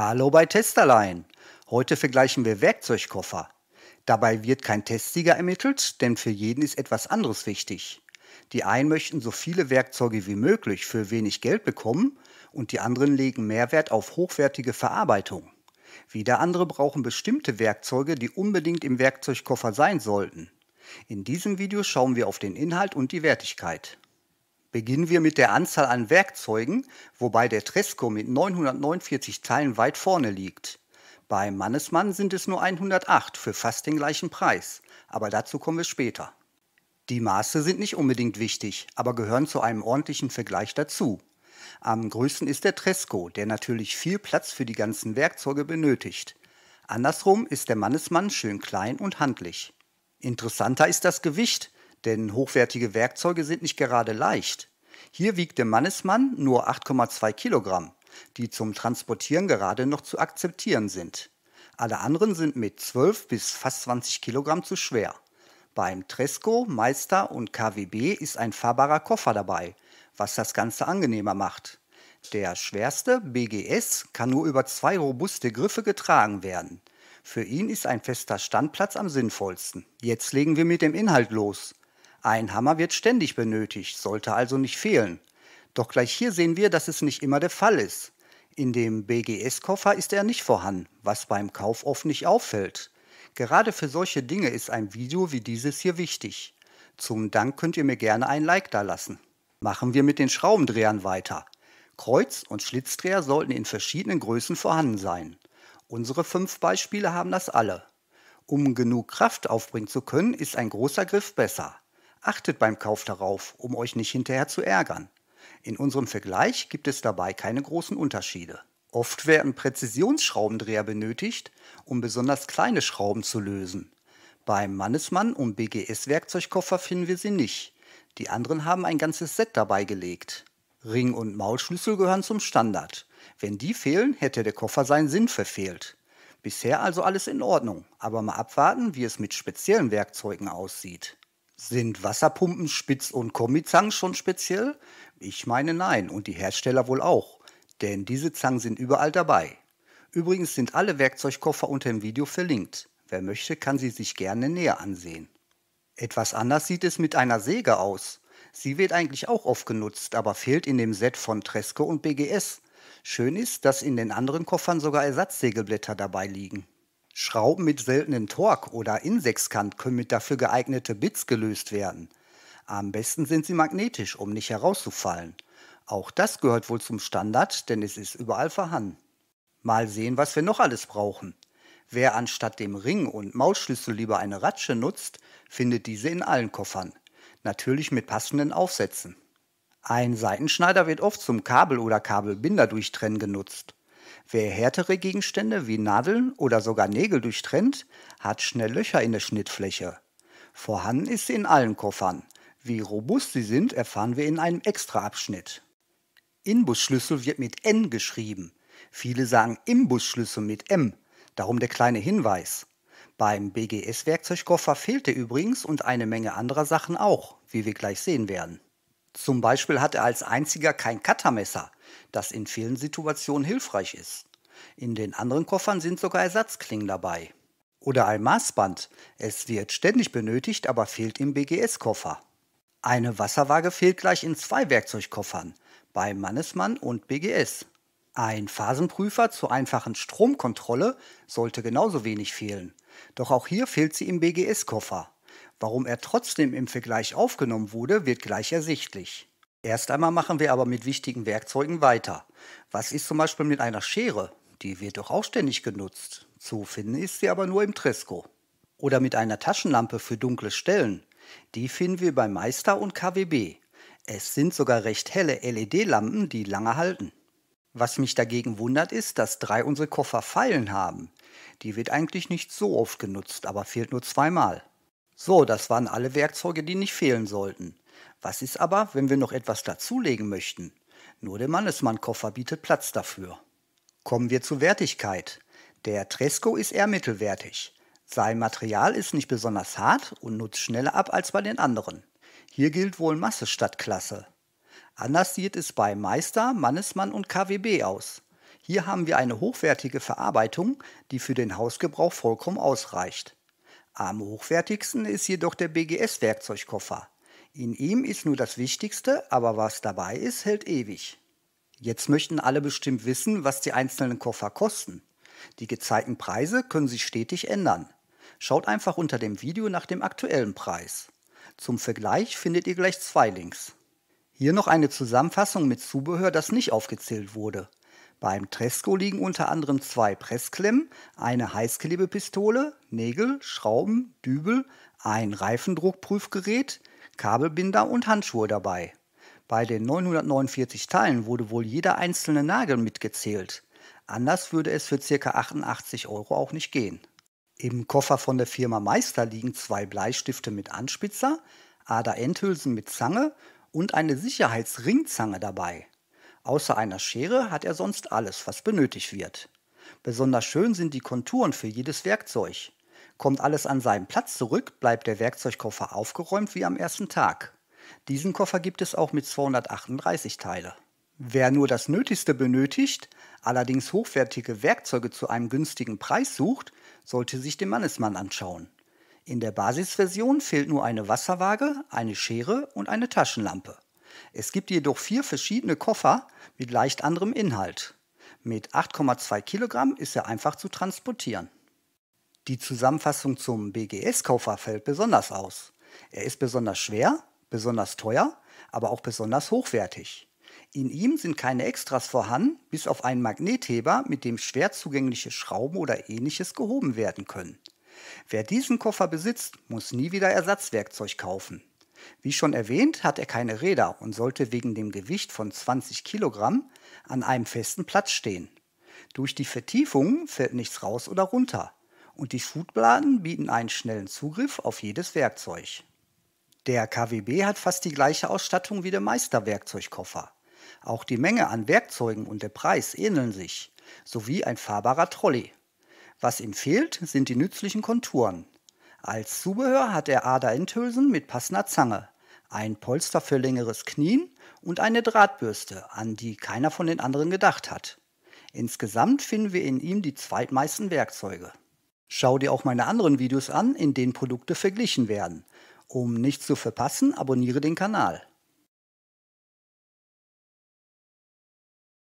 Hallo bei Testerlein. Heute vergleichen wir Werkzeugkoffer. Dabei wird kein Testsieger ermittelt, denn für jeden ist etwas anderes wichtig. Die einen möchten so viele Werkzeuge wie möglich für wenig Geld bekommen und die anderen legen Mehrwert auf hochwertige Verarbeitung. Wieder andere brauchen bestimmte Werkzeuge, die unbedingt im Werkzeugkoffer sein sollten. In diesem Video schauen wir auf den Inhalt und die Wertigkeit. Beginnen wir mit der Anzahl an Werkzeugen, wobei der Tresco mit 949 Teilen weit vorne liegt. Bei Mannesmann sind es nur 108 für fast den gleichen Preis, aber dazu kommen wir später. Die Maße sind nicht unbedingt wichtig, aber gehören zu einem ordentlichen Vergleich dazu. Am größten ist der Tresco, der natürlich viel Platz für die ganzen Werkzeuge benötigt. Andersrum ist der Mannesmann schön klein und handlich. Interessanter ist das Gewicht, denn hochwertige Werkzeuge sind nicht gerade leicht. Hier wiegt der Mannesmann nur 8,2 Kilogramm, die zum Transportieren gerade noch zu akzeptieren sind. Alle anderen sind mit 12 bis fast 20 Kilogramm zu schwer. Beim Tresco, Meister und KWB ist ein fahrbarer Koffer dabei, was das Ganze angenehmer macht. Der schwerste BGS kann nur über zwei robuste Griffe getragen werden. Für ihn ist ein fester Standplatz am sinnvollsten. Jetzt legen wir mit dem Inhalt los. Ein Hammer wird ständig benötigt, sollte also nicht fehlen. Doch gleich hier sehen wir, dass es nicht immer der Fall ist. In dem BGS-Koffer ist er nicht vorhanden, was beim Kauf oft nicht auffällt. Gerade für solche Dinge ist ein Video wie dieses hier wichtig. Zum Dank könnt ihr mir gerne ein Like da lassen. Machen wir mit den Schraubendrehern weiter. Kreuz- und Schlitzdreher sollten in verschiedenen Größen vorhanden sein. Unsere fünf Beispiele haben das alle. Um genug Kraft aufbringen zu können, ist ein großer Griff besser. Achtet beim Kauf darauf, um euch nicht hinterher zu ärgern. In unserem Vergleich gibt es dabei keine großen Unterschiede. Oft werden Präzisionsschraubendreher benötigt, um besonders kleine Schrauben zu lösen. Beim Mannesmann und BGS-Werkzeugkoffer finden wir sie nicht. Die anderen haben ein ganzes Set dabei gelegt. Ring- und Maulschlüssel gehören zum Standard. Wenn die fehlen, hätte der Koffer seinen Sinn verfehlt. Bisher also alles in Ordnung, aber mal abwarten, wie es mit speziellen Werkzeugen aussieht. Sind Wasserpumpen Spitz und Kombizangen schon speziell? Ich meine nein und die Hersteller wohl auch, denn diese Zangen sind überall dabei. Übrigens sind alle Werkzeugkoffer unter dem Video verlinkt. Wer möchte, kann sie sich gerne näher ansehen. Etwas anders sieht es mit einer Säge aus. Sie wird eigentlich auch oft genutzt, aber fehlt in dem Set von Tresco und BGS. Schön ist, dass in den anderen Koffern sogar Ersatzsägeblätter dabei liegen. Schrauben mit seltenem Torque oder Insexkant können mit dafür geeignete Bits gelöst werden. Am besten sind sie magnetisch, um nicht herauszufallen. Auch das gehört wohl zum Standard, denn es ist überall vorhanden. Mal sehen, was wir noch alles brauchen. Wer anstatt dem Ring und Mausschlüssel lieber eine Ratsche nutzt, findet diese in allen Koffern. Natürlich mit passenden Aufsätzen. Ein Seitenschneider wird oft zum Kabel- oder Kabelbinder durchtrennen genutzt. Wer härtere Gegenstände wie Nadeln oder sogar Nägel durchtrennt, hat schnell Löcher in der Schnittfläche. Vorhanden ist sie in allen Koffern. Wie robust sie sind, erfahren wir in einem Extraabschnitt. Inbusschlüssel wird mit N geschrieben. Viele sagen Imbusschlüssel mit M, darum der kleine Hinweis. Beim BGS-Werkzeugkoffer fehlt er übrigens und eine Menge anderer Sachen auch, wie wir gleich sehen werden. Zum Beispiel hat er als einziger kein Cuttermesser, das in vielen Situationen hilfreich ist. In den anderen Koffern sind sogar Ersatzklingen dabei. Oder ein Maßband. Es wird ständig benötigt, aber fehlt im BGS-Koffer. Eine Wasserwaage fehlt gleich in zwei Werkzeugkoffern, bei Mannesmann und BGS. Ein Phasenprüfer zur einfachen Stromkontrolle sollte genauso wenig fehlen. Doch auch hier fehlt sie im BGS-Koffer. Warum er trotzdem im Vergleich aufgenommen wurde, wird gleich ersichtlich. Erst einmal machen wir aber mit wichtigen Werkzeugen weiter. Was ist zum Beispiel mit einer Schere? Die wird doch auch ständig genutzt. Zu finden ist sie aber nur im Tresco. Oder mit einer Taschenlampe für dunkle Stellen. Die finden wir bei Meister und KWB. Es sind sogar recht helle LED-Lampen, die lange halten. Was mich dagegen wundert, ist, dass drei unsere Koffer Pfeilen haben. Die wird eigentlich nicht so oft genutzt, aber fehlt nur zweimal. So, das waren alle Werkzeuge, die nicht fehlen sollten. Was ist aber, wenn wir noch etwas dazulegen möchten? Nur der Mannesmann-Koffer bietet Platz dafür. Kommen wir zur Wertigkeit. Der Tresco ist eher mittelwertig. Sein Material ist nicht besonders hart und nutzt schneller ab als bei den anderen. Hier gilt wohl Masse statt Klasse. Anders sieht es bei Meister, Mannesmann und KWB aus. Hier haben wir eine hochwertige Verarbeitung, die für den Hausgebrauch vollkommen ausreicht. Am hochwertigsten ist jedoch der BGS-Werkzeugkoffer. In ihm ist nur das Wichtigste, aber was dabei ist, hält ewig. Jetzt möchten alle bestimmt wissen, was die einzelnen Koffer kosten. Die gezeigten Preise können sich stetig ändern. Schaut einfach unter dem Video nach dem aktuellen Preis. Zum Vergleich findet ihr gleich zwei Links. Hier noch eine Zusammenfassung mit Zubehör, das nicht aufgezählt wurde. Beim Tresco liegen unter anderem zwei Pressklemmen, eine Heißklebepistole, Nägel, Schrauben, Dübel, ein Reifendruckprüfgerät, Kabelbinder und Handschuhe dabei. Bei den 949 Teilen wurde wohl jeder einzelne Nagel mitgezählt. Anders würde es für ca. 88 Euro auch nicht gehen. Im Koffer von der Firma Meister liegen zwei Bleistifte mit Anspitzer, Ader-Endhülsen mit Zange und eine Sicherheitsringzange dabei. Außer einer Schere hat er sonst alles, was benötigt wird. Besonders schön sind die Konturen für jedes Werkzeug. Kommt alles an seinen Platz zurück, bleibt der Werkzeugkoffer aufgeräumt wie am ersten Tag. Diesen Koffer gibt es auch mit 238 Teile. Wer nur das Nötigste benötigt, allerdings hochwertige Werkzeuge zu einem günstigen Preis sucht, sollte sich den Mannesmann anschauen. In der Basisversion fehlt nur eine Wasserwaage, eine Schere und eine Taschenlampe. Es gibt jedoch vier verschiedene Koffer mit leicht anderem Inhalt. Mit 8,2 Kilogramm ist er einfach zu transportieren. Die Zusammenfassung zum BGS-Koffer fällt besonders aus. Er ist besonders schwer, besonders teuer, aber auch besonders hochwertig. In ihm sind keine Extras vorhanden, bis auf einen Magnetheber, mit dem schwer zugängliche Schrauben oder ähnliches gehoben werden können. Wer diesen Koffer besitzt, muss nie wieder Ersatzwerkzeug kaufen. Wie schon erwähnt, hat er keine Räder und sollte wegen dem Gewicht von 20 Kilogramm an einem festen Platz stehen. Durch die Vertiefung fällt nichts raus oder runter und die Schutbladen bieten einen schnellen Zugriff auf jedes Werkzeug. Der KWB hat fast die gleiche Ausstattung wie der Meisterwerkzeugkoffer. Auch die Menge an Werkzeugen und der Preis ähneln sich, sowie ein fahrbarer Trolley. Was ihm fehlt, sind die nützlichen Konturen, als Zubehör hat er Ader-Endhülsen mit passender Zange, ein Polster für längeres Knien und eine Drahtbürste, an die keiner von den anderen gedacht hat. Insgesamt finden wir in ihm die zweitmeisten Werkzeuge. Schau dir auch meine anderen Videos an, in denen Produkte verglichen werden. Um nichts zu verpassen, abonniere den Kanal.